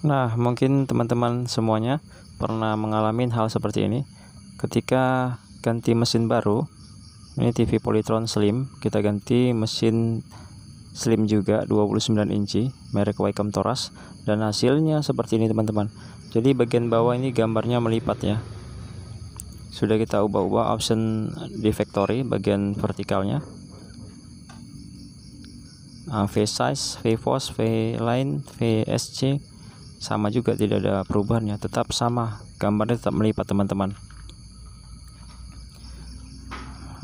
Nah, mungkin teman-teman semuanya pernah mengalami hal seperti ini. Ketika ganti mesin baru, ini TV Polytron Slim, kita ganti mesin slim juga 29 inci merek Wacom Toras dan hasilnya seperti ini teman-teman jadi bagian bawah ini gambarnya melipat ya sudah kita ubah-ubah option di factory bagian vertikalnya ah, V size, V force, V line, sc sama juga tidak ada perubahannya tetap sama gambarnya tetap melipat teman-teman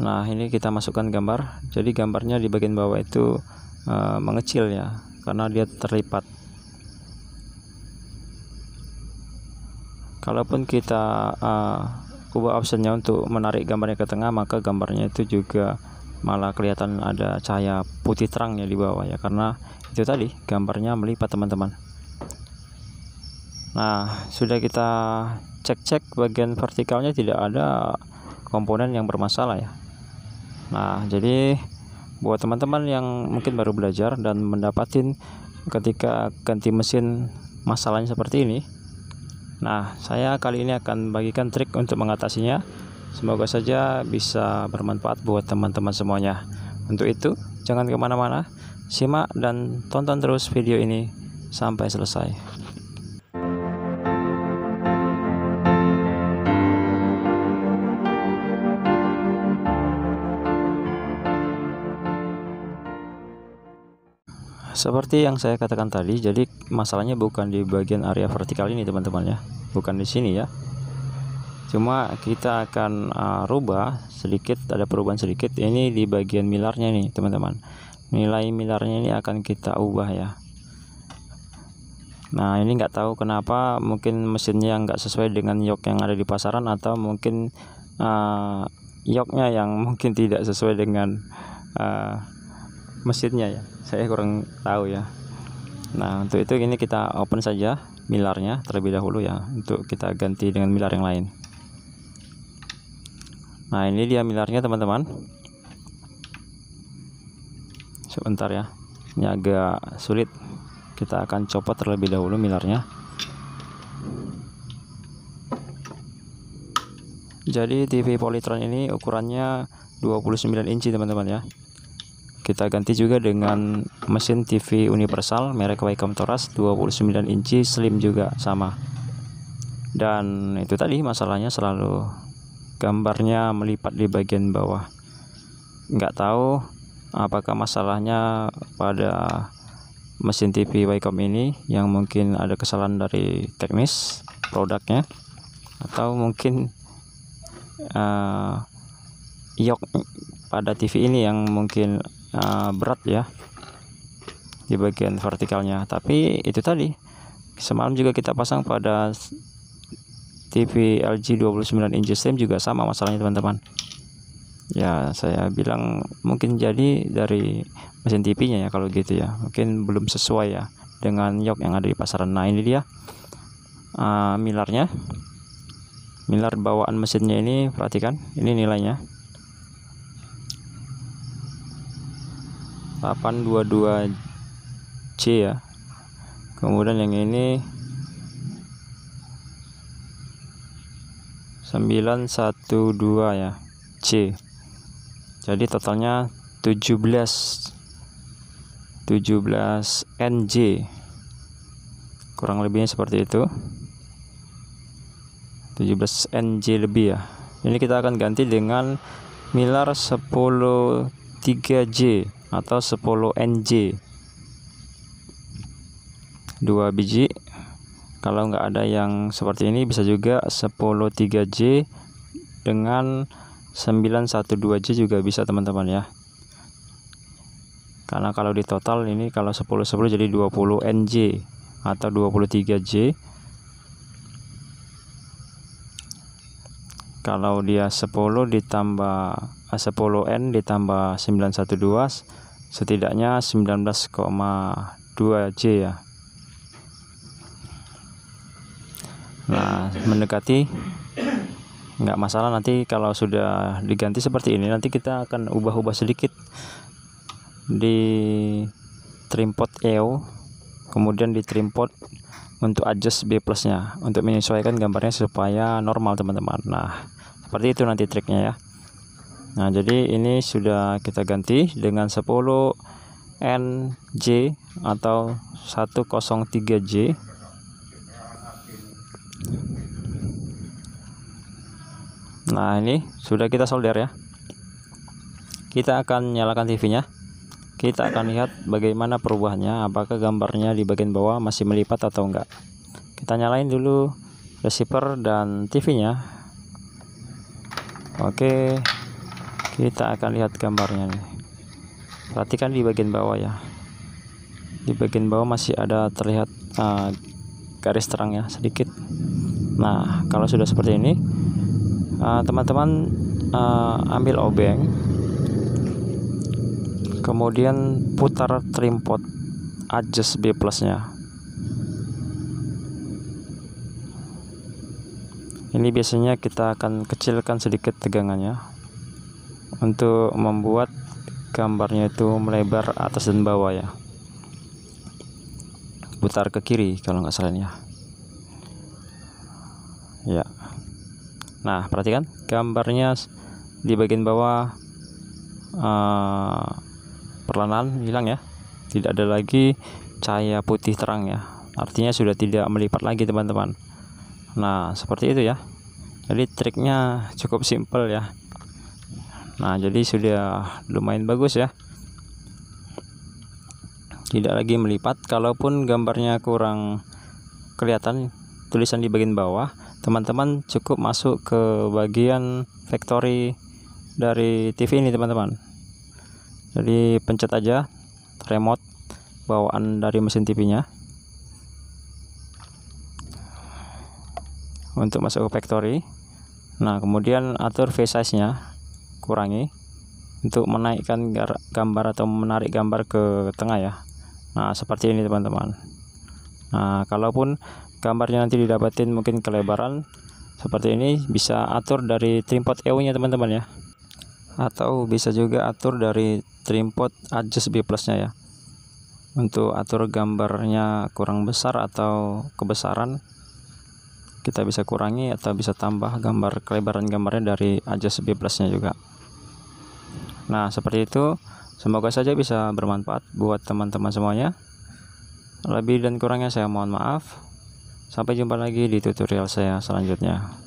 nah ini kita masukkan gambar jadi gambarnya di bagian bawah itu e, mengecil ya karena dia terlipat kalaupun kita e, ubah optionnya untuk menarik gambarnya ke tengah maka gambarnya itu juga malah kelihatan ada cahaya putih terangnya di bawah ya karena itu tadi gambarnya melipat teman-teman Nah, sudah kita cek-cek bagian vertikalnya tidak ada komponen yang bermasalah ya. Nah, jadi buat teman-teman yang mungkin baru belajar dan mendapatkan ketika ganti mesin masalahnya seperti ini. Nah, saya kali ini akan bagikan trik untuk mengatasinya. Semoga saja bisa bermanfaat buat teman-teman semuanya. Untuk itu, jangan kemana-mana, simak dan tonton terus video ini sampai selesai. Seperti yang saya katakan tadi, jadi masalahnya bukan di bagian area vertikal ini teman-teman ya, bukan di sini ya. Cuma kita akan uh, rubah sedikit, ada perubahan sedikit. Ini di bagian milarnya nih teman-teman. Nilai milarnya ini akan kita ubah ya. Nah ini nggak tahu kenapa mungkin mesinnya nggak sesuai dengan yok yang ada di pasaran atau mungkin uh, yoknya yang mungkin tidak sesuai dengan uh, mesinnya ya saya kurang tahu ya nah untuk itu ini kita open saja milarnya terlebih dahulu ya untuk kita ganti dengan milar yang lain nah ini dia milarnya teman-teman sebentar ya ini agak sulit kita akan copot terlebih dahulu milarnya jadi TV Polytron ini ukurannya 29 inci teman-teman ya kita ganti juga dengan mesin TV universal merek Wacom Toras 29 inci slim juga sama. Dan itu tadi masalahnya selalu gambarnya melipat di bagian bawah. Nggak tahu apakah masalahnya pada mesin TV Wacom ini yang mungkin ada kesalahan dari teknis produknya atau mungkin uh, yok pada TV ini yang mungkin uh, berat ya di bagian vertikalnya tapi itu tadi semalam juga kita pasang pada TV LG 29 inci stream juga sama masalahnya teman-teman ya saya bilang mungkin jadi dari mesin TV-nya ya kalau gitu ya mungkin belum sesuai ya dengan yoke yang ada di pasaran nah ini dia uh, milarnya milar bawaan mesinnya ini perhatikan ini nilainya 822C ya kemudian yang ini 912 ya C jadi totalnya 17 17 NJ kurang lebihnya seperti itu 17 NJ lebih ya ini kita akan ganti dengan 10 3 j atau 10 NJ 2 biji kalau nggak ada yang seperti ini bisa juga 10 3J dengan 912J juga bisa teman-teman ya karena kalau di total ini kalau 10 10 jadi 20 NJ atau 23J kalau dia 10 ditambah 10N eh, ditambah 912 setidaknya 19,2 J ya nah mendekati nggak masalah nanti kalau sudah diganti seperti ini nanti kita akan ubah-ubah sedikit di trim pot EO kemudian di trim pot untuk adjust B plusnya untuk menyesuaikan gambarnya supaya normal teman-teman nah seperti itu nanti triknya ya Nah, jadi ini sudah kita ganti dengan 10 NJ atau 103J. Nah, ini sudah kita solder ya. Kita akan nyalakan TV-nya. Kita akan lihat bagaimana perubahannya, apakah gambarnya di bagian bawah masih melipat atau enggak. Kita nyalain dulu receiver dan TV-nya. Oke, kita akan lihat gambarnya nih. perhatikan di bagian bawah ya di bagian bawah masih ada terlihat uh, garis terang ya sedikit nah kalau sudah seperti ini ah, teman-teman uh, uh, ambil obeng kemudian putar trim pot adjust B plusnya ini biasanya kita akan kecilkan sedikit tegangannya untuk membuat gambarnya itu melebar atas dan bawah ya putar ke kiri kalau nggak salah ya ya nah perhatikan gambarnya di bagian bawah uh, eh, perlahan hilang ya tidak ada lagi cahaya putih terang ya artinya sudah tidak melipat lagi teman-teman nah seperti itu ya jadi triknya cukup simple ya nah jadi sudah lumayan bagus ya tidak lagi melipat kalaupun gambarnya kurang kelihatan tulisan di bagian bawah teman-teman cukup masuk ke bagian factory dari TV ini teman-teman jadi pencet aja remote bawaan dari mesin TV nya untuk masuk ke factory nah kemudian atur face size nya kurangi untuk menaikkan gambar atau menarik gambar ke tengah ya nah seperti ini teman-teman nah kalaupun gambarnya nanti didapatin mungkin kelebaran seperti ini bisa atur dari tripod EO nya teman-teman ya atau bisa juga atur dari tripod adjust B plusnya ya untuk atur gambarnya kurang besar atau kebesaran kita bisa kurangi atau bisa tambah gambar kelebaran gambarnya dari adjust B juga nah seperti itu semoga saja bisa bermanfaat buat teman-teman semuanya lebih dan kurangnya saya mohon maaf sampai jumpa lagi di tutorial saya selanjutnya